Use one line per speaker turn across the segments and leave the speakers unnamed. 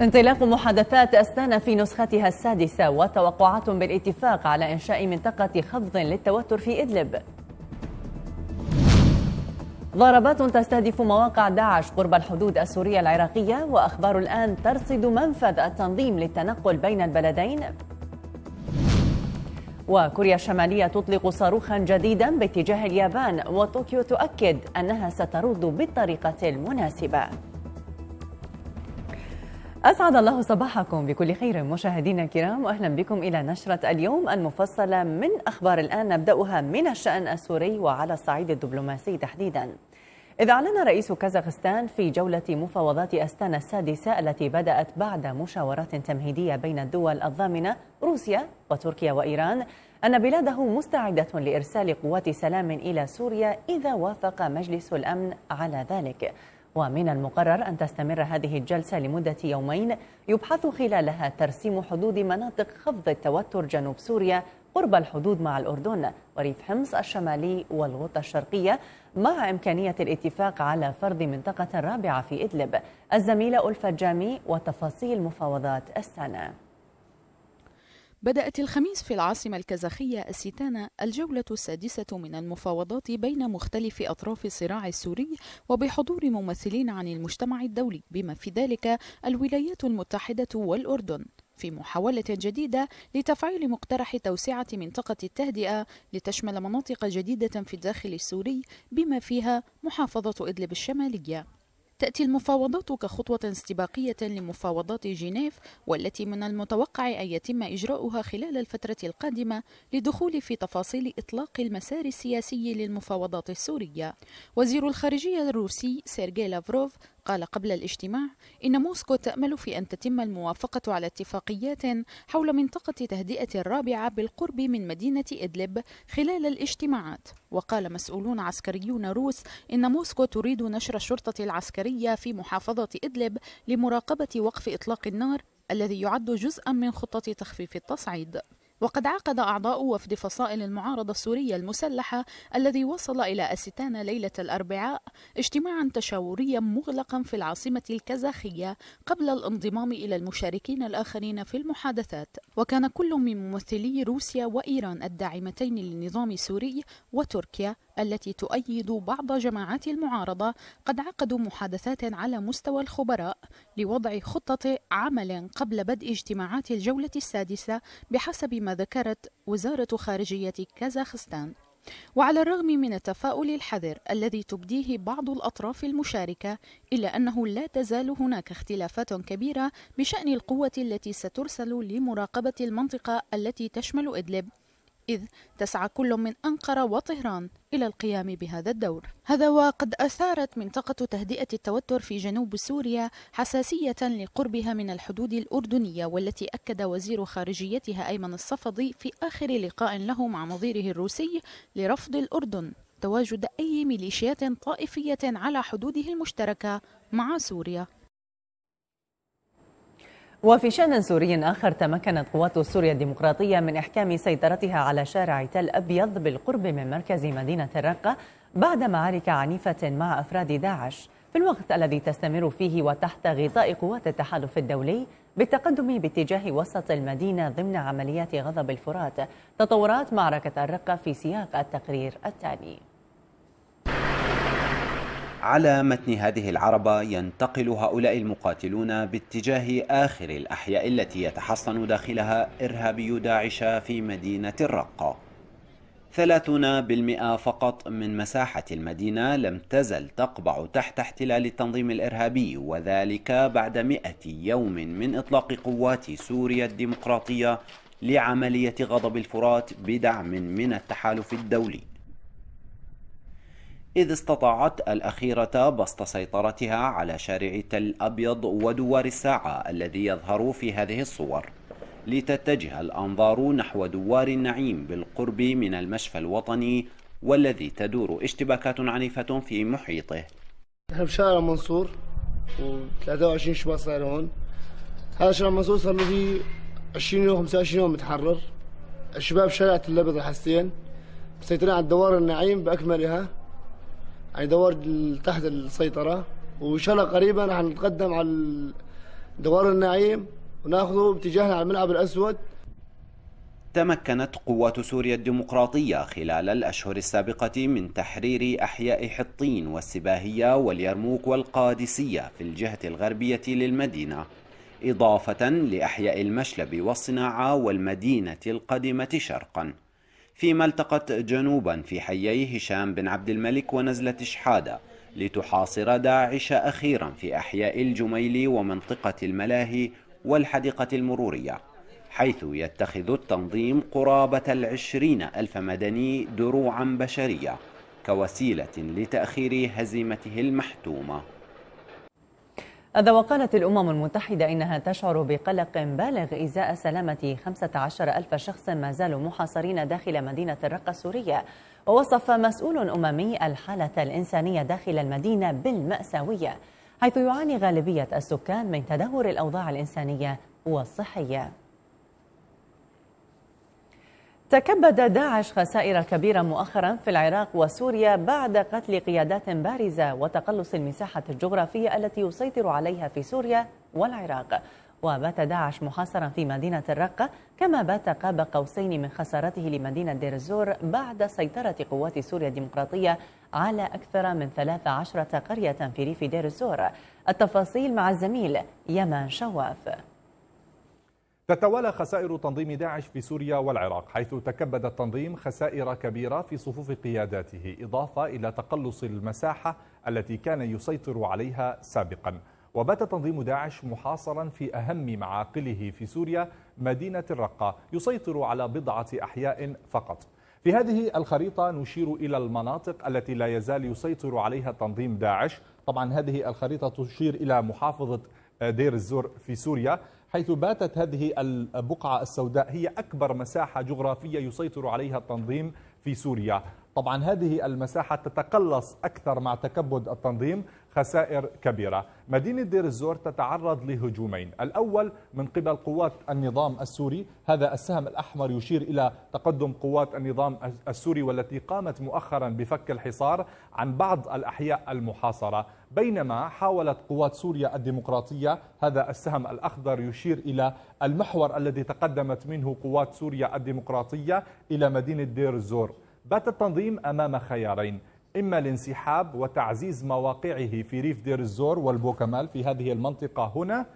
انطلاق محادثات أستانا في نسختها السادسة وتوقعات بالاتفاق على إنشاء منطقة خفض للتوتر في إدلب ضربات تستهدف مواقع داعش قرب الحدود السورية العراقية وأخبار الآن ترصد منفذ التنظيم للتنقل بين البلدين وكوريا الشمالية تطلق صاروخا جديدا باتجاه اليابان وطوكيو تؤكد أنها سترد بالطريقة المناسبة أسعد الله صباحكم بكل خير مشاهدينا الكرام وأهلا بكم إلى نشرة اليوم المفصلة من أخبار الآن نبدأها من الشأن السوري وعلى الصعيد الدبلوماسي تحديداً إذ أعلن رئيس كازاخستان في جولة مفاوضات أستانا السادسة التي بدأت بعد مشاورات تمهيدية بين الدول الضامنة روسيا وتركيا وإيران أن بلاده مستعدة لإرسال قوات سلام إلى سوريا إذا وافق مجلس الأمن على ذلك ومن المقرر أن تستمر هذه الجلسة لمدة يومين يبحث خلالها ترسيم حدود مناطق خفض التوتر جنوب سوريا قرب الحدود مع الأردن وريف حمص الشمالي والغوطة الشرقية مع إمكانية الاتفاق على فرض منطقة رابعة في إدلب الزميلة ألفة جامي وتفاصيل مفاوضات السنة
بدأت الخميس في العاصمة الكازاخية الستانا الجولة السادسة من المفاوضات بين مختلف أطراف الصراع السوري وبحضور ممثلين عن المجتمع الدولي بما في ذلك الولايات المتحدة والأردن في محاولة جديدة لتفعيل مقترح توسعة منطقة التهدئة لتشمل مناطق جديدة في الداخل السوري بما فيها محافظة إدلب الشمالية تأتي المفاوضات كخطوة استباقية لمفاوضات جنيف والتي من المتوقع أن يتم إجراؤها خلال الفترة القادمة لدخول في تفاصيل إطلاق المسار السياسي للمفاوضات السورية وزير الخارجية الروسي سيرجي لافروف قال قبل الاجتماع إن موسكو تأمل في أن تتم الموافقة على اتفاقيات حول منطقة تهدئة الرابعة بالقرب من مدينة إدلب خلال الاجتماعات وقال مسؤولون عسكريون روس إن موسكو تريد نشر الشرطة العسكرية في محافظة إدلب لمراقبة وقف إطلاق النار الذي يعد جزءا من خطة تخفيف التصعيد وقد عقد أعضاء وفد فصائل المعارضة السورية المسلحة الذي وصل إلى أستانا ليلة الأربعاء اجتماعا تشاوريا مغلقا في العاصمة الكازاخية قبل الانضمام إلى المشاركين الآخرين في المحادثات وكان كل من ممثلي روسيا وإيران الداعمتين للنظام السوري وتركيا التي تؤيد بعض جماعات المعارضة قد عقدوا محادثات على مستوى الخبراء لوضع خطة عمل قبل بدء اجتماعات الجولة السادسة بحسب ما ذكرت وزارة خارجية كازاخستان وعلى الرغم من التفاؤل الحذر الذي تبديه بعض الأطراف المشاركة إلا أنه لا تزال هناك اختلافات كبيرة بشأن القوة التي سترسل لمراقبة المنطقة التي تشمل إدلب إذ تسعى كل من أنقرة وطهران إلى القيام بهذا الدور هذا وقد أثارت منطقة تهدئة التوتر في جنوب سوريا حساسية لقربها من الحدود الأردنية والتي أكد وزير خارجيتها أيمن الصفدي في آخر لقاء له مع نظيره الروسي لرفض الأردن تواجد أي ميليشيات طائفية على حدوده المشتركة مع سوريا
وفي شأن سوري آخر تمكنت قوات سوريا الديمقراطية من إحكام سيطرتها على شارع تل أبيض بالقرب من مركز مدينة الرقة بعد معارك عنيفة مع أفراد داعش في الوقت الذي تستمر فيه وتحت غطاء قوات التحالف الدولي بالتقدم باتجاه وسط المدينة ضمن عمليات غضب الفرات تطورات معركة الرقة في سياق التقرير التالي
على متن هذه العربة ينتقل هؤلاء المقاتلون باتجاه آخر الأحياء التي يتحصن داخلها إرهابي داعش في مدينة الرقة 30% فقط من مساحة المدينة لم تزل تقبع تحت احتلال التنظيم الإرهابي وذلك بعد 100 يوم من إطلاق قوات سوريا الديمقراطية لعملية غضب الفرات بدعم من التحالف الدولي إذ استطاعت الأخيرة بسط سيطرتها على شارع تل أبيض ودوار الساعة الذي يظهر في هذه الصور لتتجه الأنظار نحو دوار النعيم بالقرب من المشفى الوطني والذي تدور اشتباكات عنيفة في محيطه
في بشارع منصور و23 شباب صار هون هذا شارع منصور صار له 20 يوم 25 يوم متحرر الشباب شارع الابيض الحسين مسيطرين على دوار النعيم باكملها يعني دوار تحت السيطرة وإن شاء الله قريبا نتقدم على دوار النعيم وناخذه باتجاهنا على الملعب الأسود
تمكنت قوات سوريا الديمقراطية خلال الأشهر السابقة من تحرير أحياء حطين والسباهية واليرموك والقادسية في الجهة الغربية للمدينة إضافة لأحياء المشلب والصناعة والمدينة القديمة شرقاً فيما التقت جنوبا في حيي هشام بن عبد الملك ونزلة شحادة لتحاصر داعش أخيرا في أحياء الجميل ومنطقة الملاهي والحديقة المرورية حيث يتخذ التنظيم قرابة العشرين ألف مدني دروعا بشرية كوسيلة لتأخير هزيمته المحتومة
هذا وقالت الأمم المتحدة إنها تشعر بقلق بالغ إزاء سلامة 15 ألف شخص ما زالوا محاصرين داخل مدينة الرقة السورية ووصف مسؤول أممي الحالة الإنسانية داخل المدينة بالمأساوية حيث يعاني غالبية السكان من تدهور الأوضاع الإنسانية والصحية تكبد داعش خسائر كبيرة مؤخرا في العراق وسوريا بعد قتل قيادات بارزة وتقلص المساحة الجغرافية التي يسيطر عليها في سوريا والعراق وبات داعش محاصرا في مدينة الرقة كما بات قاب قوسين من خسارته لمدينة دير الزور بعد سيطرة قوات سوريا الديمقراطية على أكثر من 13 قرية في ريف دير الزور التفاصيل مع الزميل يمان شواف
تتوالى خسائر تنظيم داعش في سوريا والعراق حيث تكبد التنظيم خسائر كبيرة في صفوف قياداته إضافة إلى تقلص المساحة التي كان يسيطر عليها سابقا وبات تنظيم داعش محاصرا في أهم معاقله في سوريا مدينة الرقة يسيطر على بضعة أحياء فقط في هذه الخريطة نشير إلى المناطق التي لا يزال يسيطر عليها تنظيم داعش طبعا هذه الخريطة تشير إلى محافظة دير الزور في سوريا حيث باتت هذه البقعة السوداء هي أكبر مساحة جغرافية يسيطر عليها التنظيم في سوريا طبعا هذه المساحة تتقلص أكثر مع تكبد التنظيم خسائر كبيرة مدينة دير الزور تتعرض لهجومين الأول من قبل قوات النظام السوري هذا السهم الأحمر يشير إلى تقدم قوات النظام السوري والتي قامت مؤخرا بفك الحصار عن بعض الأحياء المحاصرة بينما حاولت قوات سوريا الديمقراطية هذا السهم الأخضر يشير إلى المحور الذي تقدمت منه قوات سوريا الديمقراطية إلى مدينة دير الزور بات التنظيم أمام خيارين إما الانسحاب وتعزيز مواقعه في ريف دير الزور والبوكمال في هذه المنطقة هنا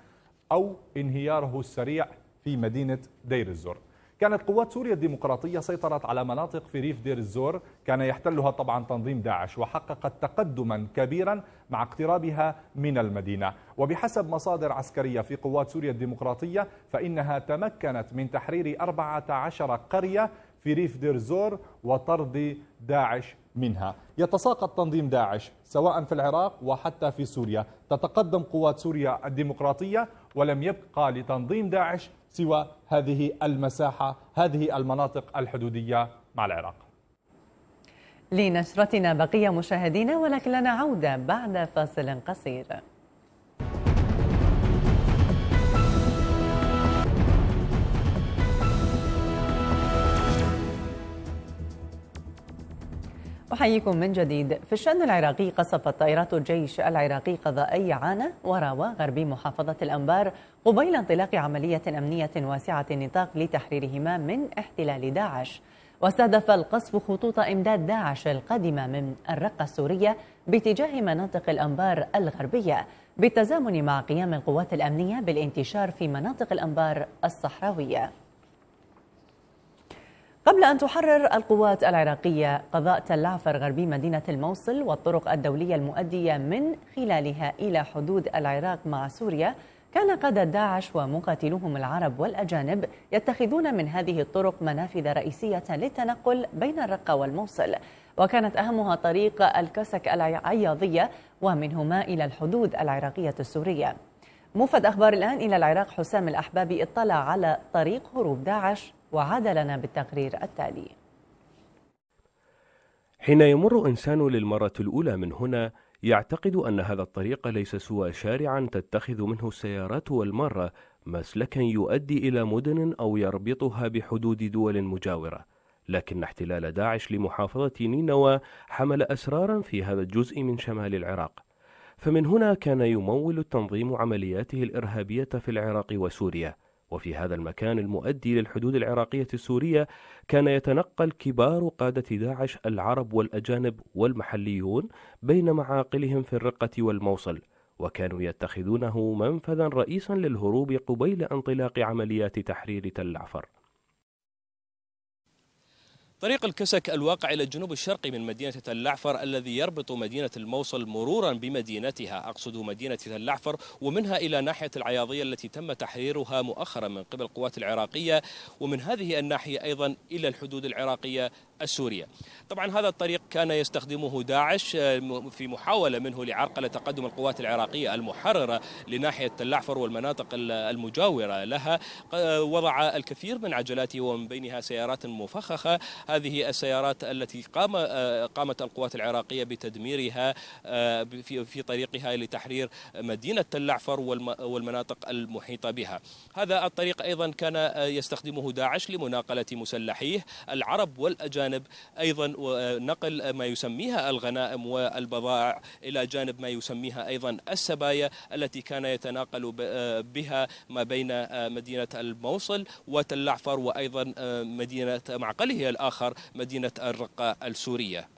أو انهياره السريع في مدينة دير الزور كانت قوات سوريا الديمقراطية سيطرت على مناطق في ريف دير الزور كان يحتلها طبعا تنظيم داعش وحققت تقدما كبيرا مع اقترابها من المدينة وبحسب مصادر عسكرية في قوات سوريا الديمقراطية فإنها تمكنت من تحرير 14 قرية في ريف دير الزور وطرد داعش منها يتساقط تنظيم داعش سواء في العراق وحتى في سوريا تتقدم قوات سوريا الديمقراطية ولم يبقى لتنظيم داعش سوى هذه المساحة هذه المناطق الحدودية مع العراق
لنشرتنا بقية مشاهدينا ولكن لنا عودة بعد فاصل قصير أحييكم من جديد في الشأن العراقي قصفت طائرات الجيش العراقي قضائي عانة وراوة غربي محافظة الأنبار قبيل انطلاق عملية أمنية واسعة النطاق لتحريرهما من احتلال داعش واستهدف القصف خطوط إمداد داعش القادمة من الرقة السورية باتجاه مناطق الأنبار الغربية بالتزامن مع قيام القوات الأمنية بالانتشار في مناطق الأنبار الصحراوية قبل أن تحرر القوات العراقية قضاء تلعفر غربي مدينة الموصل والطرق الدولية المؤدية من خلالها إلى حدود العراق مع سوريا كان قادة داعش ومقاتلوهم العرب والأجانب يتخذون من هذه الطرق منافذ رئيسية للتنقل بين الرقة والموصل وكانت أهمها طريق الكسك العياضية ومنهما إلى الحدود العراقية السورية موفد أخبار الآن إلى العراق حسام الأحبابي اطلع على طريق هروب داعش وعاد لنا بالتقرير التالي
حين يمر إنسان للمرة الأولى من هنا يعتقد أن هذا الطريق ليس سوى شارعا تتخذ منه السيارات والمرة مسلكا يؤدي إلى مدن أو يربطها بحدود دول مجاورة لكن احتلال داعش لمحافظة نينوى حمل أسرارا في هذا الجزء من شمال العراق فمن هنا كان يمول التنظيم عملياته الإرهابية في العراق وسوريا وفي هذا المكان المؤدي للحدود العراقية السورية كان يتنقل كبار قادة داعش العرب والأجانب والمحليون بين معاقلهم في الرقة والموصل وكانوا يتخذونه منفذا رئيسا للهروب قبيل انطلاق عمليات تحرير تل عفر طريق الكسك الواقع إلى الجنوب الشرقي من مدينة تلعفر الذي يربط مدينة الموصل مرورا بمدينتها أقصد مدينة تلعفر ومنها إلى ناحية العياضية التي تم تحريرها مؤخرا من قبل القوات العراقية ومن هذه الناحية أيضا إلى الحدود العراقية السورية طبعا هذا الطريق كان يستخدمه داعش آه، في محاولة منه لعرقلة تقدم القوات العراقية المحررة لناحية اللعفر والمناطق المجاورة لها وضع الكثير من عجلاته ومن بينها سيارات مفخخة هذه السيارات التي قام آه، قامت القوات العراقية بتدميرها آه، في طريقها لتحرير مدينة اللعفر والمناطق المحيطة بها هذا الطريق أيضا كان يستخدمه داعش لمناقلة مسلحيه العرب والأجانب جانب أيضا نقل ما يسميها الغنائم والبضائع إلى جانب ما يسميها أيضا السبايا التي كان يتناقل بها ما بين مدينة الموصل وتل الأعفر وأيضا مدينة معقله الآخر مدينة الرقة السورية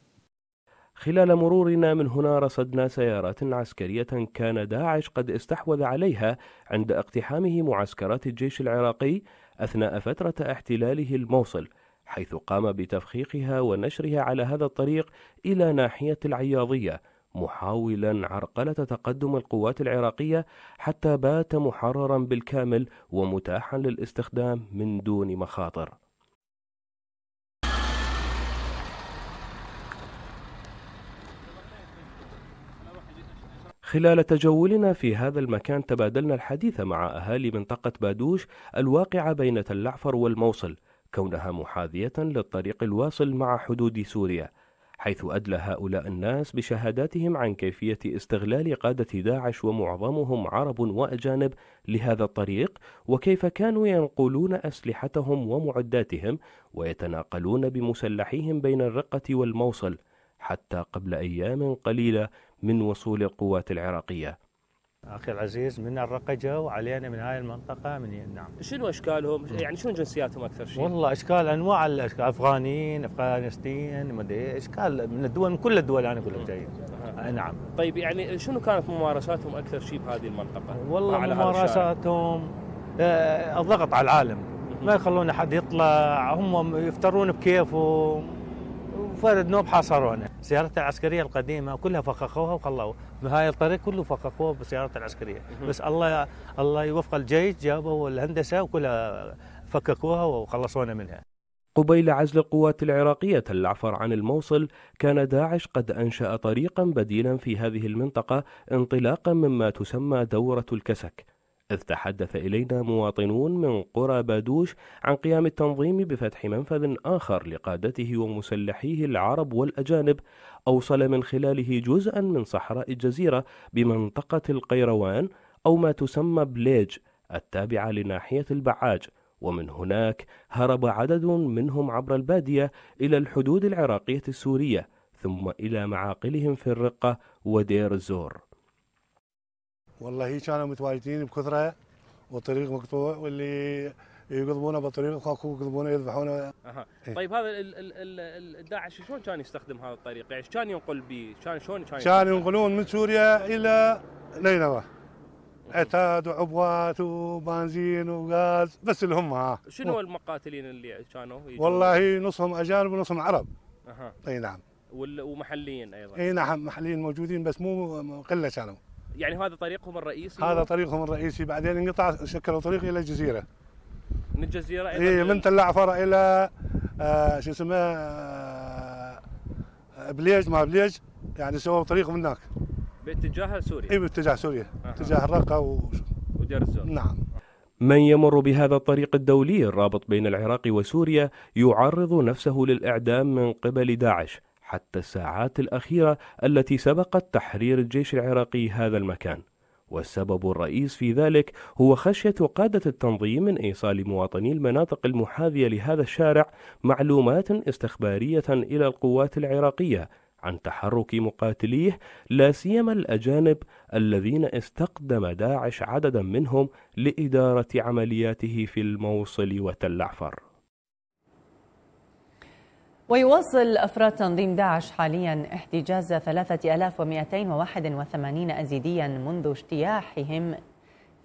خلال مرورنا من هنا رصدنا سيارات عسكرية كان داعش قد استحوذ عليها عند اقتحامه معسكرات الجيش العراقي أثناء فترة احتلاله الموصل حيث قام بتفخيخها ونشرها على هذا الطريق إلى ناحية العياضية محاولا عرقلة تقدم القوات العراقية حتى بات محررا بالكامل ومتاحا للاستخدام من دون مخاطر خلال تجولنا في هذا المكان تبادلنا الحديث مع أهالي منطقة بادوش الواقعة بين تلعفر والموصل كونها محاذية للطريق الواصل مع حدود سوريا حيث أدلى هؤلاء الناس بشهاداتهم عن كيفية استغلال قادة داعش ومعظمهم عرب وأجانب لهذا الطريق وكيف كانوا ينقلون أسلحتهم ومعداتهم ويتناقلون بمسلحيهم بين الرقة والموصل حتى قبل أيام قليلة من وصول القوات العراقية اخي العزيز من الرقجه وعلينا من هاي المنطقه من نعم شنو اشكالهم؟ يعني شنو جنسياتهم اكثر شيء؟ والله اشكال انواع الاشكال افغانيين، افغانستين، ما ادري اشكال من الدول من كل الدول انا اقول لك جايين. آه. نعم. طيب يعني شنو كانت ممارساتهم اكثر شيء بهذه المنطقه؟ والله ممارساتهم آه، الضغط على العالم ما يخلون احد يطلع هم يفترون بكيفهم وفرد نوب حاصرونا سيارات العسكريه القديمه كلها فققوها وخلوها بهاي الطريق كله فققوها بسيارة العسكريه بس الله الله يوفق الجيش جابوا الهندسه وكلها فككوها وخلصونا منها قبيل عزل القوات العراقية العفر عن الموصل كان داعش قد أنشأ طريقا بديلا في هذه المنطقة انطلاقا مما تسمى دورة الكسك إذ تحدث إلينا مواطنون من قرى بادوش عن قيام التنظيم بفتح منفذ آخر لقادته ومسلحيه العرب والأجانب أوصل من خلاله جزءا من صحراء الجزيرة بمنطقة القيروان أو ما تسمى بليج التابعة لناحية البعاج ومن هناك هرب عدد منهم عبر البادية إلى الحدود العراقية السورية ثم إلى معاقلهم في الرقة ودير الزور
والله كانوا متواجدين بكثره والطريق مقطوع واللي يقضبونه بالطريق اكو يقضبونه يذبحونه اها إيه.
طيب هذا الداعش شلون كان يستخدم هذا الطريق؟ يعني كان ينقل به؟ كان شلون كان كانوا ينقلون
من سوريا الى نينوى عتاد وعبوات وبنزين وغاز بس اللي هم ها شنو
المقاتلين اللي كانوا؟ والله
نصهم اجانب ونصهم عرب اها اي نعم
ومحليين ايضا اي نعم
محليين موجودين بس مو قله كانوا
يعني هذا طريقهم الرئيسي هذا طريقهم الرئيسي
بعدين انقطع شكلوا طريق الى الجزيره
من الجزيره اي إيه، من تل
عفره الى آه شو اسمه آه بليج ما بليج يعني سووا طريق من هناك باتجاه سوريا اي باتجاه سوريا آه. اتجاه الرقه و... ودير الزور نعم
من يمر بهذا الطريق الدولي الرابط بين العراق وسوريا يعرض نفسه للإعدام من قبل داعش حتى الساعات الأخيرة التي سبقت تحرير الجيش العراقي هذا المكان والسبب الرئيس في ذلك هو خشية قادة التنظيم من إيصال مواطني المناطق المحاذية لهذا الشارع معلومات استخبارية إلى القوات العراقية عن تحرك مقاتليه لا سيما الأجانب الذين استقدم داعش عددا منهم لإدارة عملياته في الموصل وتل عفر
ويواصل أفراد تنظيم داعش حاليا احتجاز 3281 أزيديا منذ اجتياحهم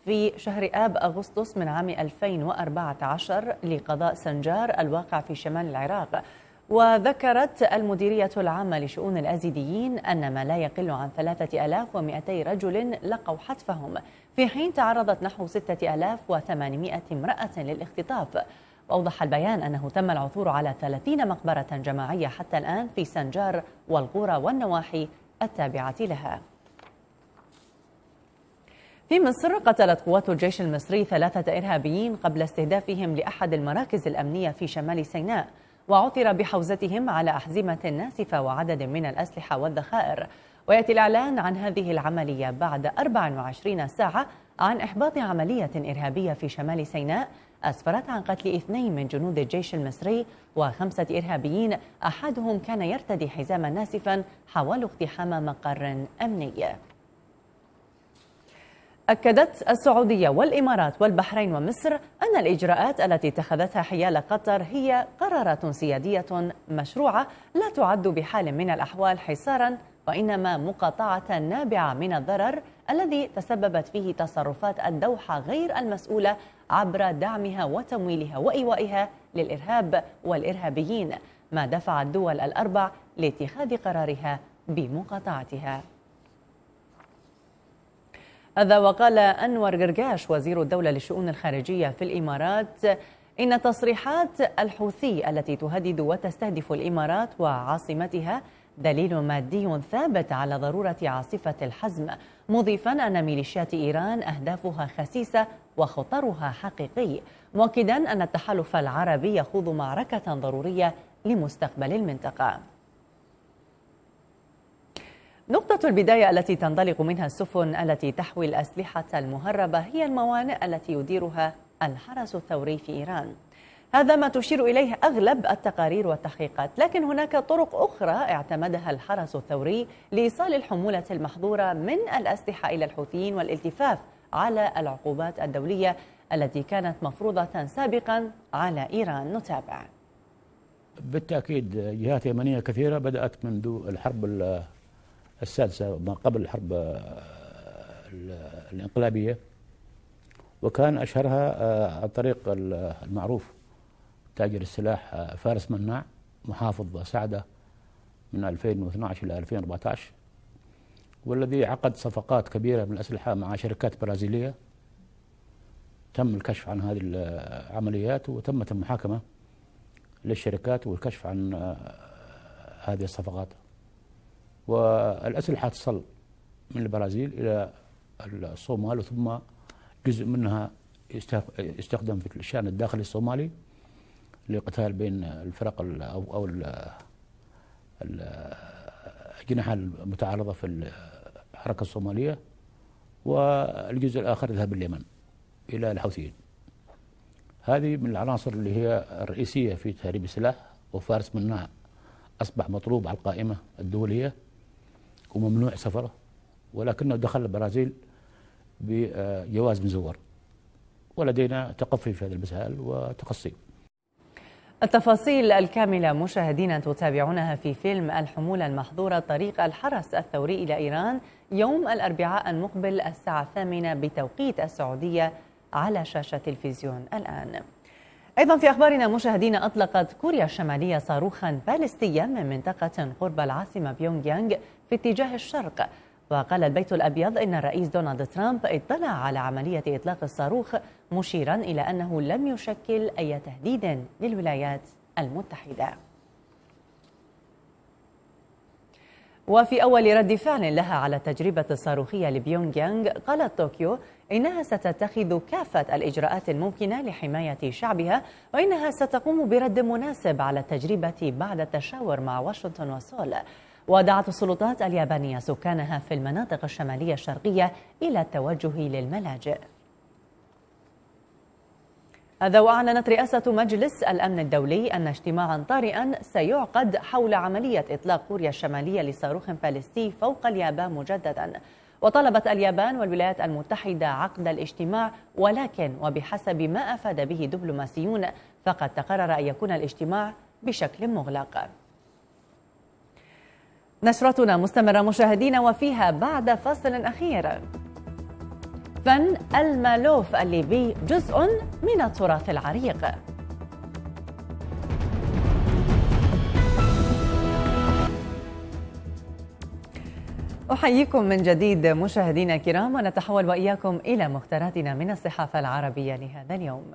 في شهر آب أغسطس من عام 2014 لقضاء سنجار الواقع في شمال العراق وذكرت المديرية العامة لشؤون الأزيديين أن ما لا يقل عن 3200 رجل لقوا حتفهم في حين تعرضت نحو 6800 امرأة للاختطاف وأوضح البيان أنه تم العثور على 30 مقبرة جماعية حتى الآن في سنجار والقرى والنواحي التابعة لها في مصر قتلت قوات الجيش المصري ثلاثة إرهابيين قبل استهدافهم لأحد المراكز الأمنية في شمال سيناء وعثر بحوزتهم على أحزمة ناسفة وعدد من الأسلحة والذخائر ويأتي الإعلان عن هذه العملية بعد 24 ساعة عن إحباط عملية إرهابية في شمال سيناء أسفرت عن قتل اثنين من جنود الجيش المصري وخمسة إرهابيين أحدهم كان يرتدي حزاما ناسفا حاولوا اقتحام مقر أمني أكدت السعودية والإمارات والبحرين ومصر أن الإجراءات التي اتخذتها حيال قطر هي قرارات سيادية مشروعة لا تعد بحال من الأحوال حصاراً وإنما مقاطعة نابعة من الضرر الذي تسببت فيه تصرفات الدوحة غير المسؤولة عبر دعمها وتمويلها وإيوائها للإرهاب والإرهابيين ما دفع الدول الأربع لاتخاذ قرارها بمقاطعتها هذا وقال أنور قرقاش وزير الدولة للشؤون الخارجية في الإمارات إن تصريحات الحوثي التي تهدد وتستهدف الإمارات وعاصمتها دليل مادي ثابت على ضرورة عاصفة الحزم مضيفا أن ميليشيات إيران أهدافها خسيسة وخطرها حقيقي مؤكدا أن التحالف العربي يخوض معركة ضرورية لمستقبل المنطقة نقطة البداية التي تنطلق منها السفن التي تحوي الأسلحة المهربة هي الموانئ التي يديرها الحرس الثوري في إيران هذا ما تشير إليه أغلب التقارير والتحقيقات لكن هناك طرق أخرى اعتمدها الحرس الثوري لإيصال الحمولة المحظورة من الأسلحة إلى الحوثيين والالتفاف على العقوبات الدولية التي كانت مفروضة سابقا على إيران نتابع
بالتأكيد جهات يمنية كثيرة بدأت منذ الحرب السادسة ما قبل الحرب الانقلابية وكان أشهرها عن آه، طريق المعروف تاجر السلاح آه، فارس مناع محافظ سعده من 2012 إلى 2014 والذي عقد صفقات كبيرة من الأسلحة مع شركات برازيلية تم الكشف عن هذه العمليات وتمت المحاكمة للشركات والكشف عن آه، هذه الصفقات والأسلحة تصل من البرازيل إلى الصومال ثم جزء منها يستخدم في الشأن الداخلي الصومالي للقتال بين الفرق او او الاجنحه المتعارضه في الحركه الصوماليه والجزء الاخر ذهب اليمن الى الحوثيين. هذه من العناصر اللي هي الرئيسيه في تهريب السلاح وفارس مناع اصبح مطلوب على القائمه الدوليه وممنوع سفره ولكنه دخل البرازيل بجواز مزور ولدينا تقفي في هذه المسائل وتقصي
التفاصيل الكاملة مشاهدينا تتابعونها في فيلم الحمولة المحظورة طريق الحرس الثوري إلى إيران يوم الأربعاء المقبل الساعة الثامنة بتوقيت السعودية على شاشة تلفزيون الآن أيضا في أخبارنا مشاهدينا أطلقت كوريا الشمالية صاروخا باليستيا من منطقة قرب العاصمة بيونغ يانغ في اتجاه الشرق وقال البيت الأبيض إن الرئيس دونالد ترامب اطلع على عملية إطلاق الصاروخ مشيرا إلى أنه لم يشكل أي تهديد للولايات المتحدة وفي أول رد فعل لها على التجربة الصاروخية لبيونغ يانغ قالت طوكيو إنها ستتخذ كافة الإجراءات الممكنة لحماية شعبها وإنها ستقوم برد مناسب على التجربة بعد التشاور مع واشنطن وسول ودعت السلطات اليابانية سكانها في المناطق الشمالية الشرقية إلى التوجه للملاجئ هذا وأعلنت رئاسة مجلس الأمن الدولي أن اجتماعا طارئا سيعقد حول عملية إطلاق كوريا الشمالية لصاروخ باليستي فوق اليابان مجددا وطلبت اليابان والولايات المتحدة عقد الاجتماع ولكن وبحسب ما أفاد به دبلوماسيون فقد تقرر أن يكون الاجتماع بشكل مغلق نشرتنا مستمرة مشاهدينا وفيها بعد فصل أخير فن المالوف الليبي جزء من التراث العريق أحييكم من جديد مشاهدينا الكرام ونتحول وإياكم إلى مختاراتنا من الصحافة العربية لهذا اليوم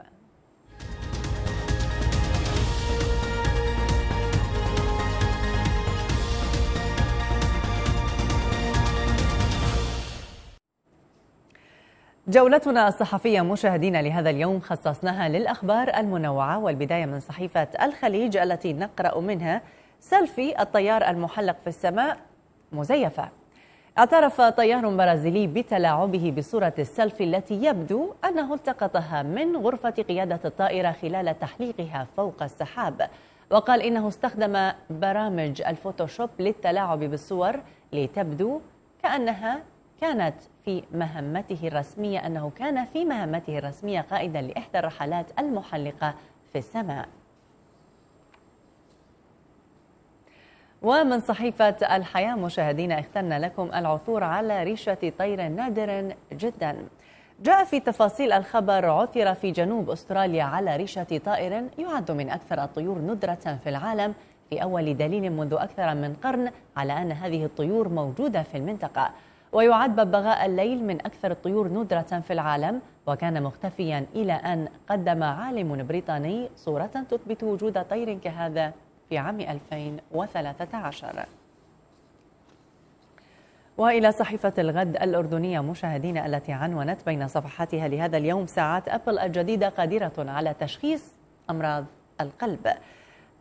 جولتنا الصحفية مشاهدينا لهذا اليوم خصصناها للأخبار المنوعة والبداية من صحيفة الخليج التي نقرأ منها سيلفي الطيار المحلق في السماء مزيفة اعترف طيار برازيلي بتلاعبه بصورة السيلفي التي يبدو أنه التقطها من غرفة قيادة الطائرة خلال تحليقها فوق السحاب وقال إنه استخدم برامج الفوتوشوب للتلاعب بالصور لتبدو كأنها كانت في مهمته الرسمية أنه كان في مهمته الرسمية قائدا لإحدى الرحلات المحلقة في السماء ومن صحيفة الحياة مشاهدينا اخترنا لكم العثور على ريشة طير نادر جدا جاء في تفاصيل الخبر عثر في جنوب أستراليا على ريشة طائر يعد من أكثر الطيور ندرة في العالم في أول دليل منذ أكثر من قرن على أن هذه الطيور موجودة في المنطقة ويعد ببغاء الليل من أكثر الطيور ندرة في العالم وكان مختفيا إلى أن قدم عالم بريطاني صورة تثبت وجود طير كهذا في عام 2013 وإلى صحيفة الغد الأردنية مشاهدين التي عنونت بين صفحاتها لهذا اليوم ساعات أبل الجديدة قادرة على تشخيص أمراض القلب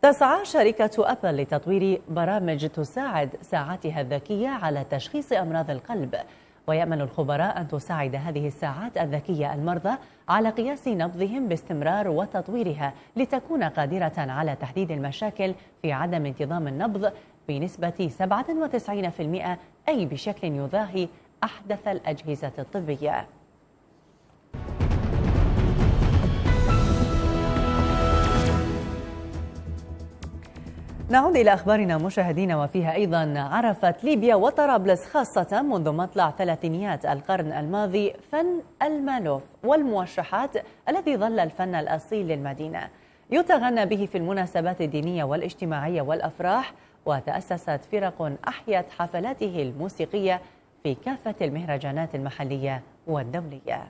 تسعى شركة أبل لتطوير برامج تساعد ساعاتها الذكية على تشخيص أمراض القلب ويأمل الخبراء أن تساعد هذه الساعات الذكية المرضى على قياس نبضهم باستمرار وتطويرها لتكون قادرة على تحديد المشاكل في عدم انتظام النبض بنسبة 97% أي بشكل يضاهي أحدث الأجهزة الطبية نعود إلى أخبارنا مشاهدينا وفيها أيضا عرفت ليبيا وطرابلس خاصة منذ مطلع ثلاثينيات القرن الماضي فن المالوف والموشحات الذي ظل الفن الأصيل للمدينة يتغنى به في المناسبات الدينية والاجتماعية والأفراح وتأسست فرق أحيت حفلاته الموسيقية في كافة المهرجانات المحلية والدولية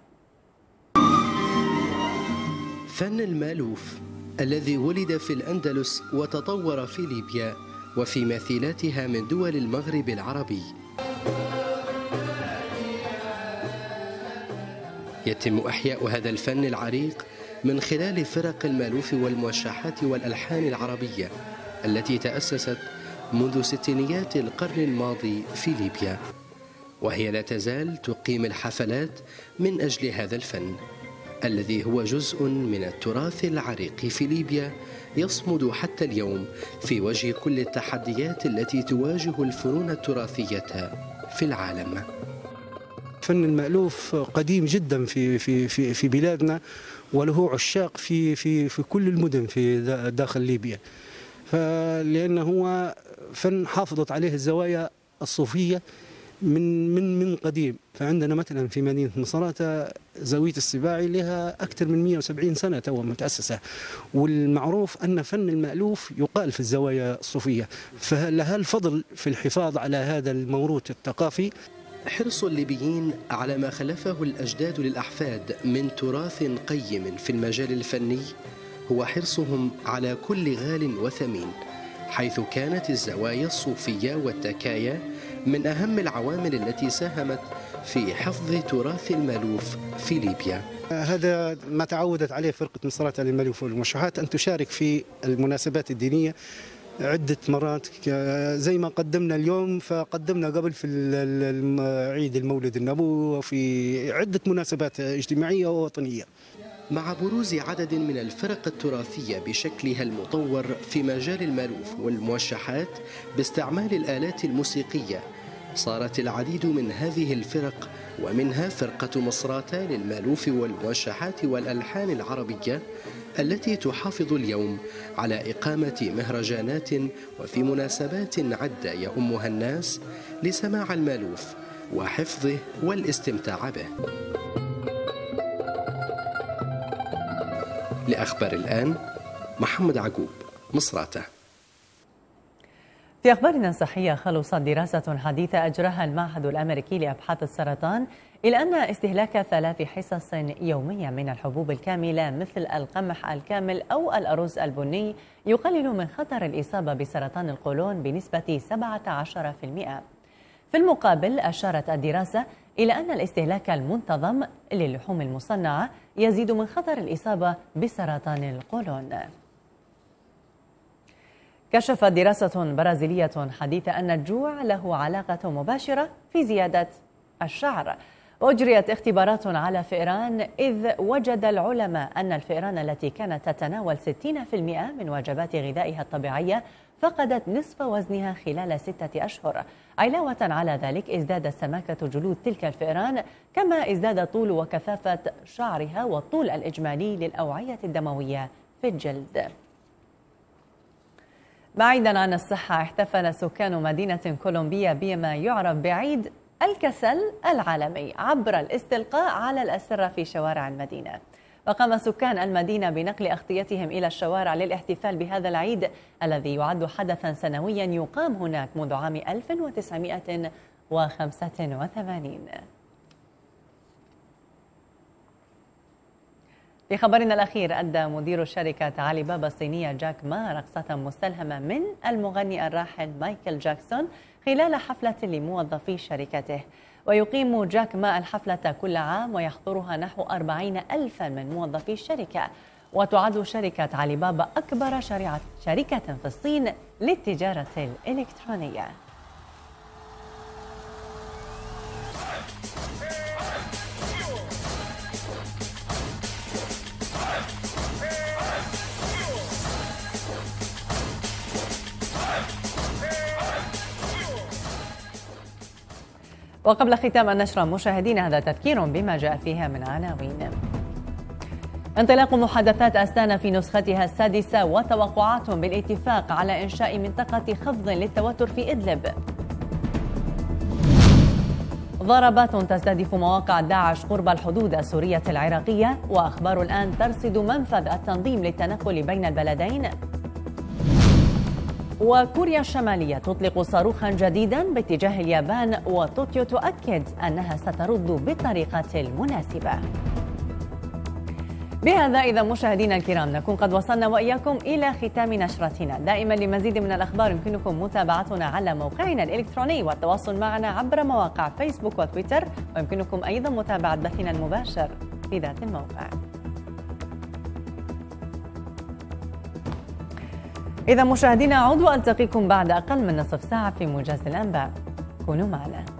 فن المالوف الذي ولد في الأندلس وتطور في ليبيا وفي مثيلاتها من دول المغرب العربي يتم إحياء هذا الفن العريق من خلال فرق المالوف والموشحات والألحان العربية التي تأسست منذ ستينيات القرن الماضي في ليبيا وهي لا تزال تقيم الحفلات من أجل هذا الفن الذي هو جزء من التراث العريق في ليبيا يصمد حتى اليوم في وجه كل التحديات التي تواجه الفنون التراثية في العالم فن المألوف قديم جدا في في في في بلادنا وله عشاق في في في كل المدن في داخل ليبيا فلأنه هو فن حافظت عليه الزوايا الصوفية من من من قديم فعندنا مثلا في مدينه مصراتة زاويه السباعي لها اكثر من 170 سنه تو متاسسه والمعروف ان فن المالوف يقال في الزوايا الصوفيه فلها الفضل في الحفاظ على هذا الموروث الثقافي حرص الليبيين على ما خلفه الاجداد للاحفاد من تراث قيم في المجال الفني هو حرصهم على كل غال وثمين حيث كانت الزوايا الصوفيه والتكايا من أهم العوامل التي ساهمت في حفظ تراث المالوف في ليبيا هذا ما تعودت عليه فرقة نصرة المالوف والمشروعات أن تشارك في المناسبات الدينية عدة مرات زي ما قدمنا اليوم فقدمنا قبل في عيد المولد النبوي وفي عدة مناسبات اجتماعية ووطنية مع بروز عدد من الفرق التراثية بشكلها المطور في مجال المالوف والموشحات باستعمال الآلات الموسيقية صارت العديد من هذه الفرق ومنها فرقة مصراتة للمالوف والموشحات والألحان العربية التي تحافظ اليوم على إقامة مهرجانات وفي مناسبات عدة يؤمها الناس لسماع المالوف وحفظه والاستمتاع به لأخبار الآن محمد عقوب مصراته
في أخبارنا الصحية خلصت دراسة حديثة أجراها المعهد الأمريكي لأبحاث السرطان إلى أن استهلاك ثلاث حصص يومية من الحبوب الكاملة مثل القمح الكامل أو الأرز البني يقلل من خطر الإصابة بسرطان القولون بنسبة 17%. في المقابل أشارت الدراسة إلى أن الاستهلاك المنتظم للحوم المصنعة يزيد من خطر الإصابة بسرطان القولون. كشفت دراسة برازيلية حديثة أن الجوع له علاقة مباشرة في زيادة الشعر أجريت اختبارات على فئران إذ وجد العلماء أن الفئران التي كانت تتناول 60% من وجبات غذائها الطبيعية فقدت نصف وزنها خلال ستة أشهر علاوة على ذلك ازدادت سماكة جلود تلك الفئران كما ازداد طول وكثافة شعرها والطول الإجمالي للأوعية الدموية في الجلد بعيدا عن الصحة احتفل سكان مدينة كولومبيا بما يعرف بعيد الكسل العالمي عبر الاستلقاء على الأسرة في شوارع المدينة وقام سكان المدينة بنقل أغطيتهم إلى الشوارع للاحتفال بهذا العيد الذي يعد حدثا سنويا يقام هناك منذ عام 1985 في خبرنا الأخير أدى مدير شركة علي بابا الصينية جاك ما رقصة مستلهمة من المغني الراحل مايكل جاكسون خلال حفلة لموظفي شركته ويقيم جاك ما الحفلة كل عام ويحضرها نحو أربعين ألفا من موظفي الشركة وتعد شركة علي بابا أكبر شركة في الصين للتجارة الإلكترونية وقبل ختام النشرة مشاهدينا هذا تذكير بما جاء فيها من عناوين انطلاق محادثات أستانا في نسختها السادسة وتوقعات بالاتفاق على إنشاء منطقة خفض للتوتر في إدلب ضربات تستهدف مواقع داعش قرب الحدود السورية العراقية وأخبار الآن ترصد منفذ التنظيم للتنقل بين البلدين وكوريا الشمالية تطلق صاروخا جديدا باتجاه اليابان وطوكيو تؤكد أنها سترد بالطريقة المناسبة بهذا إذا مشاهدينا الكرام نكون قد وصلنا وإياكم إلى ختام نشرتنا دائما لمزيد من الأخبار يمكنكم متابعتنا على موقعنا الإلكتروني والتواصل معنا عبر مواقع فيسبوك وتويتر ويمكنكم أيضا متابعة بثنا المباشر في ذات الموقع إذا مشاهدينا عضو ألتقيكم بعد أقل من نصف ساعة في موجز الأنباء كونوا معنا